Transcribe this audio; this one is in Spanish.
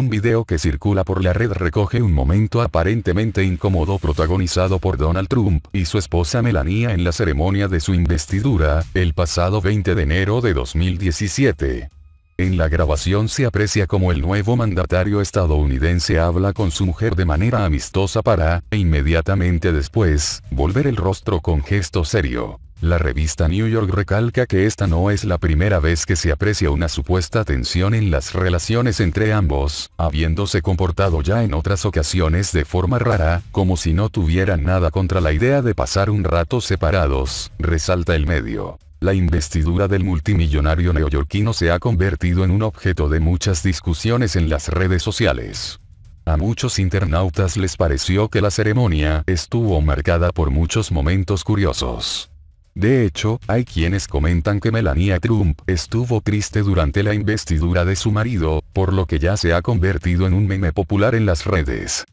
Un video que circula por la red recoge un momento aparentemente incómodo protagonizado por Donald Trump y su esposa Melania en la ceremonia de su investidura, el pasado 20 de enero de 2017. En la grabación se aprecia como el nuevo mandatario estadounidense habla con su mujer de manera amistosa para, e inmediatamente después, volver el rostro con gesto serio. La revista New York recalca que esta no es la primera vez que se aprecia una supuesta tensión en las relaciones entre ambos, habiéndose comportado ya en otras ocasiones de forma rara, como si no tuvieran nada contra la idea de pasar un rato separados, resalta el medio. La investidura del multimillonario neoyorquino se ha convertido en un objeto de muchas discusiones en las redes sociales. A muchos internautas les pareció que la ceremonia estuvo marcada por muchos momentos curiosos. De hecho, hay quienes comentan que Melania Trump estuvo triste durante la investidura de su marido, por lo que ya se ha convertido en un meme popular en las redes.